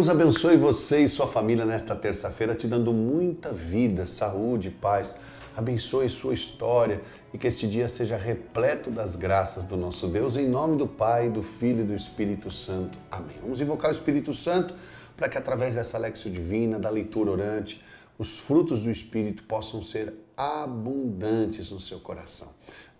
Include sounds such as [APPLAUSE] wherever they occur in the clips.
Deus abençoe você e sua família nesta terça-feira, te dando muita vida, saúde, paz. Abençoe sua história e que este dia seja repleto das graças do nosso Deus, em nome do Pai, do Filho e do Espírito Santo. Amém. Vamos invocar o Espírito Santo para que, através dessa lexio divina, da leitura orante, os frutos do Espírito possam ser abundantes no seu coração.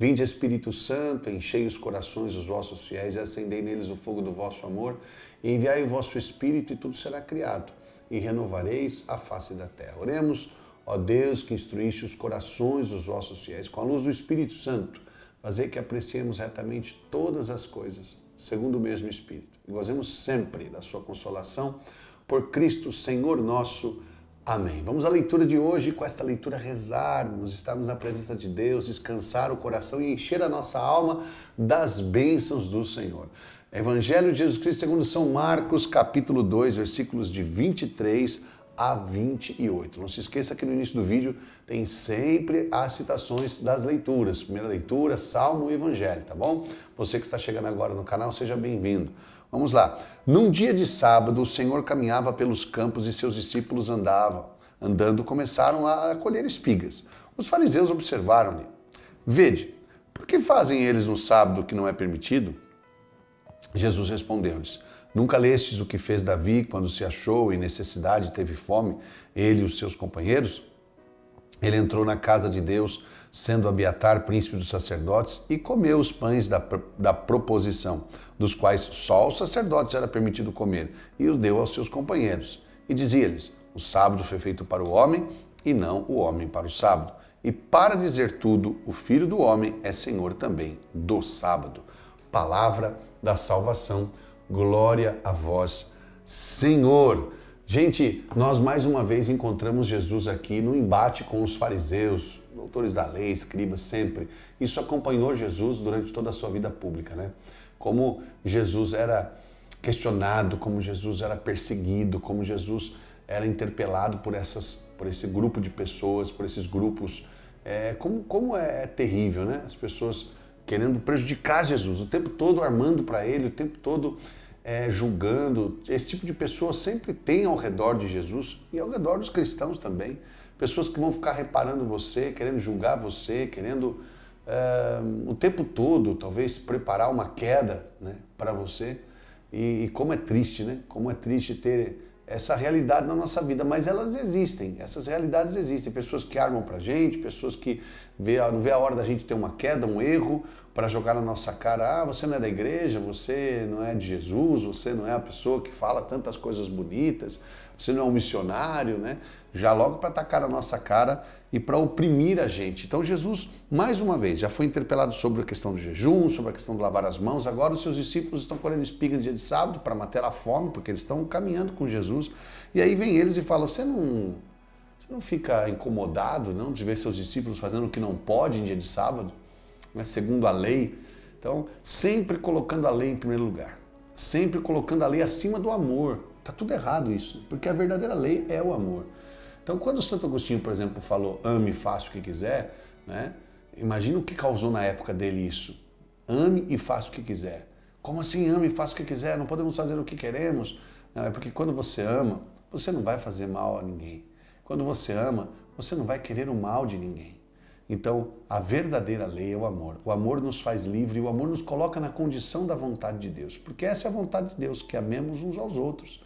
Vinde Espírito Santo, enchei os corações dos vossos fiéis e acendei neles o fogo do vosso amor, e enviai o vosso Espírito e tudo será criado, e renovareis a face da terra. Oremos, ó Deus, que instruíste os corações dos vossos fiéis com a luz do Espírito Santo, fazer que apreciemos retamente todas as coisas, segundo o mesmo Espírito, e gozemos sempre da sua consolação, por Cristo Senhor nosso. Amém. Vamos à leitura de hoje. Com esta leitura, rezarmos, estarmos na presença de Deus, descansar o coração e encher a nossa alma das bênçãos do Senhor. Evangelho de Jesus Cristo segundo São Marcos, capítulo 2, versículos de 23 a 28. Não se esqueça que no início do vídeo tem sempre as citações das leituras. Primeira leitura, Salmo e Evangelho, tá bom? Você que está chegando agora no canal, seja bem-vindo. Vamos lá. Num dia de sábado, o Senhor caminhava pelos campos e seus discípulos andavam. Andando, começaram a colher espigas. Os fariseus observaram-lhe. Vede, por que fazem eles no sábado o que não é permitido? Jesus respondeu-lhes: Nunca lestes o que fez Davi quando se achou em necessidade e teve fome, ele e os seus companheiros? Ele entrou na casa de Deus, sendo Abiatar príncipe dos sacerdotes, e comeu os pães da, da proposição, dos quais só os sacerdotes era permitido comer, e os deu aos seus companheiros. E dizia-lhes: O sábado foi feito para o homem, e não o homem para o sábado. E para dizer tudo, o filho do homem é senhor também do sábado. Palavra da salvação. Glória a vós, Senhor. Gente, nós mais uma vez encontramos Jesus aqui no embate com os fariseus, doutores da lei, escribas, sempre. Isso acompanhou Jesus durante toda a sua vida pública, né? Como Jesus era questionado, como Jesus era perseguido, como Jesus era interpelado por, essas, por esse grupo de pessoas, por esses grupos. É, como, como é, é terrível, né? As pessoas querendo prejudicar Jesus, o tempo todo armando para ele, o tempo todo é, julgando. Esse tipo de pessoa sempre tem ao redor de Jesus e ao redor dos cristãos também. Pessoas que vão ficar reparando você, querendo julgar você, querendo é, o tempo todo, talvez, preparar uma queda né, para você. E, e, como é triste, né? Como é triste ter essa realidade na nossa vida, mas elas existem, essas realidades existem. Pessoas que armam para gente, pessoas que vê, não vê a hora da gente ter uma queda, um erro, para jogar na nossa cara: ah, você não é da igreja, você não é de Jesus, você não é a pessoa que fala tantas coisas bonitas, você não é um missionário, né? Já logo para atacar a nossa cara e para oprimir a gente. Então, Jesus, mais uma vez, já foi interpelado sobre a questão do jejum, sobre a questão de lavar as mãos. Agora, os seus discípulos estão colhendo espiga no dia de sábado para matar a fome, porque eles estão caminhando com Jesus. E aí vem eles e falam: você não. Você não fica incomodado, não, de ver seus discípulos fazendo o que não pode em dia de sábado? Mas né, segundo a lei. Então, sempre colocando a lei em primeiro lugar, sempre colocando a lei acima do amor. Tá tudo errado isso, porque a verdadeira lei é o amor. Então, quando Santo Agostinho, por exemplo, falou ame, faça o que quiser, né? Imagina o que causou na época dele isso. Ame e faça o que quiser. Como assim ame e faça o que quiser? Não podemos fazer o que queremos? Não, é porque quando você ama, você não vai fazer mal a ninguém. Quando você ama, você não vai querer o mal de ninguém. Então, a verdadeira lei é o amor. O amor nos faz livre, o amor nos coloca na condição da vontade de Deus, porque essa é a vontade de Deus, que amemos uns aos outros,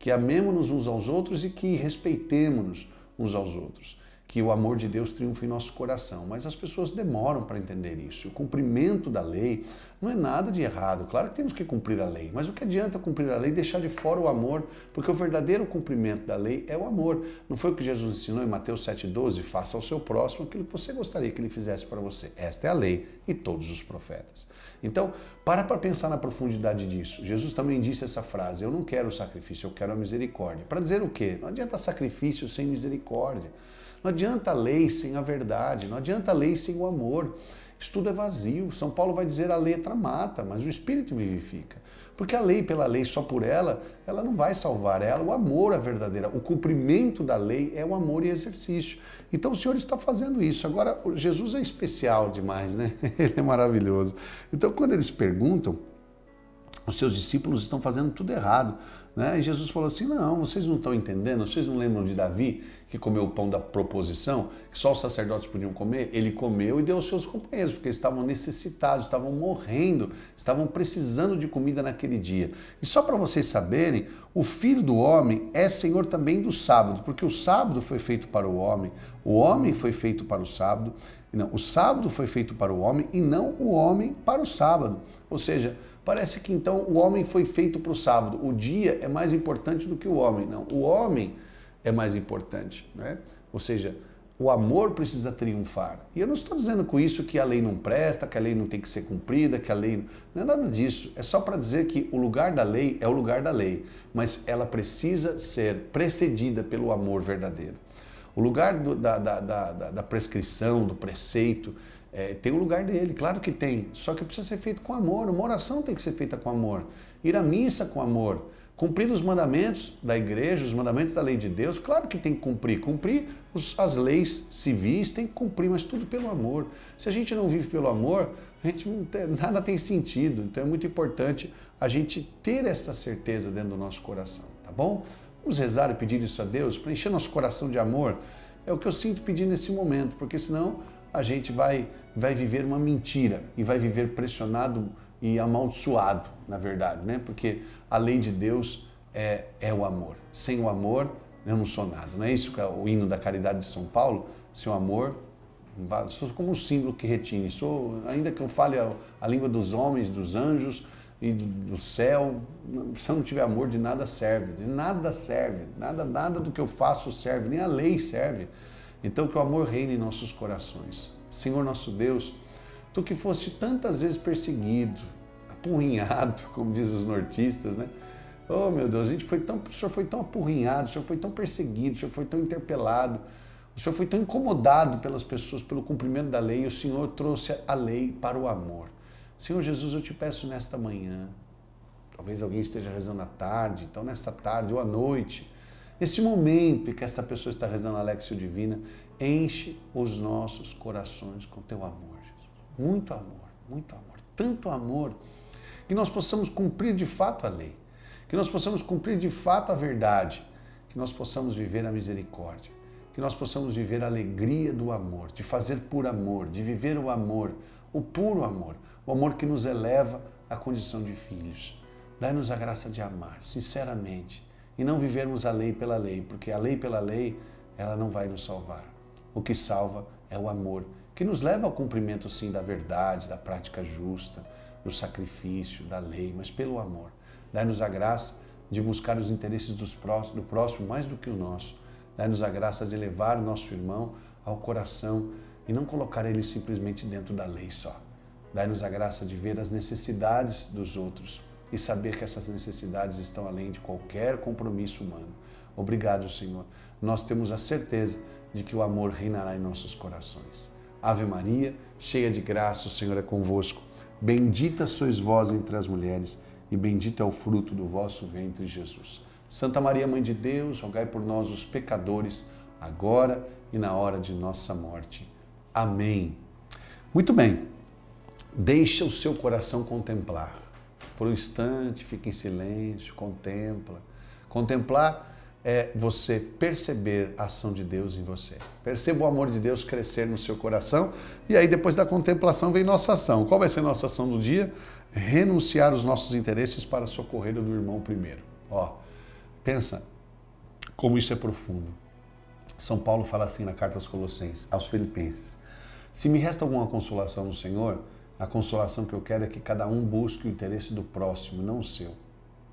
que amemos-nos uns aos outros e que respeitemos-nos uns aos outros que o amor de Deus triunfa em nosso coração. Mas as pessoas demoram para entender isso. O cumprimento da lei não é nada de errado. Claro que temos que cumprir a lei, mas o que adianta cumprir a lei e deixar de fora o amor? Porque o verdadeiro cumprimento da lei é o amor. Não foi o que Jesus ensinou em Mateus 7,12? Faça ao seu próximo aquilo que você gostaria que ele fizesse para você. Esta é a lei e todos os profetas. Então, para para pensar na profundidade disso. Jesus também disse essa frase: Eu não quero sacrifício, eu quero a misericórdia. Para dizer o quê? Não adianta sacrifício sem misericórdia. Não adianta a lei sem a verdade, não adianta a lei sem o amor. Isso tudo é vazio. São Paulo vai dizer a letra mata, mas o espírito vivifica. Porque a lei pela lei, só por ela, ela não vai salvar ela. O amor é verdadeira. O cumprimento da lei é o amor e exercício. Então o Senhor está fazendo isso. Agora, Jesus é especial demais, né? [LAUGHS] Ele é maravilhoso. Então, quando eles perguntam, os seus discípulos estão fazendo tudo errado. Né? E Jesus falou assim: não, vocês não estão entendendo, vocês não lembram de Davi que comeu o pão da proposição, que só os sacerdotes podiam comer? Ele comeu e deu aos seus companheiros, porque estavam necessitados, estavam morrendo, estavam precisando de comida naquele dia. E só para vocês saberem, o filho do homem é senhor também do sábado, porque o sábado foi feito para o homem, o homem foi feito para o sábado. Não, o sábado foi feito para o homem e não o homem para o sábado. Ou seja, parece que então o homem foi feito para o sábado. O dia é é mais importante do que o homem. Não, o homem é mais importante. Né? Ou seja, o amor precisa triunfar. E eu não estou dizendo com isso que a lei não presta, que a lei não tem que ser cumprida, que a lei. Não é nada disso. É só para dizer que o lugar da lei é o lugar da lei, mas ela precisa ser precedida pelo amor verdadeiro. O lugar do, da, da, da, da, prescrição, do preceito, é, tem o lugar dele, claro que tem, só que precisa ser feito com amor. Uma oração tem que ser feita com amor, ir à missa com amor. Cumprir os mandamentos da igreja, os mandamentos da lei de Deus, claro que tem que cumprir. Cumprir os, as leis civis, tem que cumprir, mas tudo pelo amor. Se a gente não vive pelo amor, a gente não tem, nada tem sentido. Então é muito importante a gente ter essa certeza dentro do nosso coração, tá bom? Vamos rezar e pedir isso a Deus, preencher nosso coração de amor. É o que eu sinto pedir nesse momento, porque senão a gente vai, vai viver uma mentira e vai viver pressionado e amaldiçoado, na verdade, né? Porque a lei de Deus é, é o amor. Sem o amor, eu não sou nada. Não é isso que é o hino da caridade de São Paulo? Sem o amor, sou como um símbolo que retine. Sou, ainda que eu fale a, a língua dos homens, dos anjos e do, do, céu, se eu não tiver amor, de nada serve. De nada serve. Nada, nada do que eu faço serve. Nem a lei serve. Então, que o amor reine em nossos corações. Senhor nosso Deus, tu que foste tantas vezes perseguido, [LAUGHS] apurrinhado, como diz os nortistas, né? Oh, meu Deus, a gente foi tão, o senhor foi tão apurrinhado, o senhor foi tão perseguido, o senhor foi tão interpelado, o senhor foi tão incomodado pelas pessoas pelo cumprimento da lei, e o senhor trouxe a lei para o amor. Senhor Jesus, eu te peço nesta manhã, talvez alguém esteja rezando à tarde, então nesta tarde ou à noite, nesse momento em que esta pessoa está rezando a Lexio Divina, enche os nossos corações com teu amor, Jesus. Muito amor, muito amor. Tanto amor que nós possamos cumprir de fato a lei, que nós possamos cumprir de fato a verdade, que nós possamos viver a misericórdia, que nós possamos viver a alegria do amor, de fazer por amor, de viver o amor, o puro amor, o amor que nos eleva à condição de filhos. Dai-nos a graça de amar, sinceramente, e não vivermos a lei pela lei, porque a lei pela lei, ela não vai nos salvar. O que salva é o amor que nos leva ao cumprimento, sim, da verdade, da prática justa, do sacrifício, da lei, mas pelo amor. dá nos a graça de buscar os interesses do próximo mais do que o nosso. dá nos a graça de levar o nosso irmão ao coração e não colocar ele simplesmente dentro da lei só. dá nos a graça de ver as necessidades dos outros e saber que essas necessidades estão além de qualquer compromisso humano. Obrigado, Senhor. Nós temos a certeza de que o amor reinará em nossos corações. Ave Maria, cheia de graça, o Senhor é convosco. Bendita sois vós entre as mulheres, e bendito é o fruto do vosso ventre, Jesus. Santa Maria, Mãe de Deus, rogai por nós, os pecadores, agora e na hora de nossa morte. Amém. Muito bem, deixa o seu coração contemplar. Por um instante, fique em silêncio, contempla. Contemplar é você perceber a ação de Deus em você. Perceba o amor de Deus crescer no seu coração e aí depois da contemplação vem nossa ação. Qual vai ser nossa ação do dia? Renunciar os nossos interesses para socorrer o do irmão primeiro. Ó, pensa como isso é profundo. São Paulo fala assim na carta aos Colossenses, aos Filipenses: Se me resta alguma consolação no Senhor, a consolação que eu quero é que cada um busque o interesse do próximo, não o seu.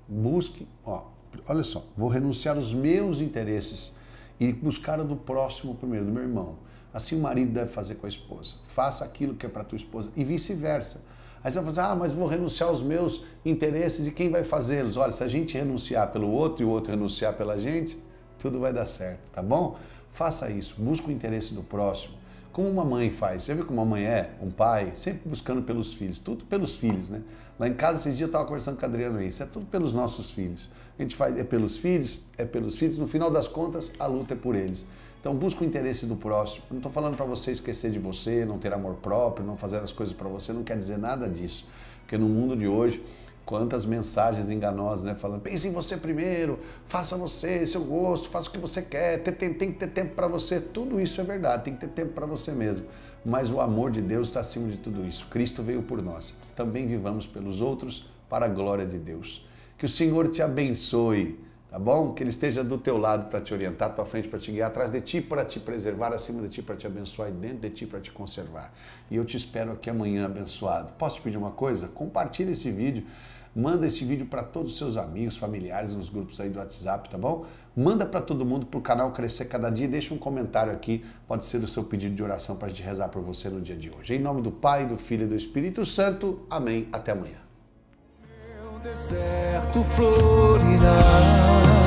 Busque, ó, olha só, vou renunciar aos meus interesses e buscar o do próximo primeiro, do meu irmão. Assim o marido deve fazer com a esposa. Faça aquilo que é para tua esposa e vice-versa. Aí você vai fazer, assim, ah, mas vou renunciar aos meus interesses e quem vai fazê-los? Olha, se a gente renunciar pelo outro e o outro renunciar pela gente, tudo vai dar certo, tá bom? Faça isso, busca o interesse do próximo como uma mãe faz. Você vê como uma mãe é, um pai, sempre buscando pelos filhos, tudo pelos filhos, né? Lá em casa esses dias eu estava conversando com a Adriana isso, é tudo pelos nossos filhos. A gente faz é pelos filhos, é pelos filhos, no final das contas a luta é por eles. Então busca o interesse do próximo. Não estou falando para você esquecer de você, não ter amor próprio, não fazer as coisas para você, não quer dizer nada disso. Porque no mundo de hoje Quantas mensagens enganosas, né? Falando, pense em você primeiro, faça você, seu gosto, faça o que você quer, tem, tem, tem que ter tempo para você. Tudo isso é verdade, tem que ter tempo para você mesmo. Mas o amor de Deus está acima de tudo isso. Cristo veio por nós. Também vivamos pelos outros para a glória de Deus. Que o Senhor te abençoe tá bom? Que Ele esteja do teu lado para te orientar, para frente, para te guiar, atrás de ti para te preservar, acima de ti para te abençoar e dentro de ti para te conservar. E eu te espero aqui amanhã abençoado. Posso te pedir uma coisa? Compartilha esse vídeo. Manda esse vídeo para todos os seus amigos, familiares, nos grupos aí do WhatsApp, tá bom? Manda para todo mundo para o canal crescer cada dia. Deixa um comentário aqui, pode ser o seu pedido de oração para a gente rezar por você no dia de hoje. Em nome do Pai, do Filho e do Espírito Santo. Amém. Até amanhã deserto florirá.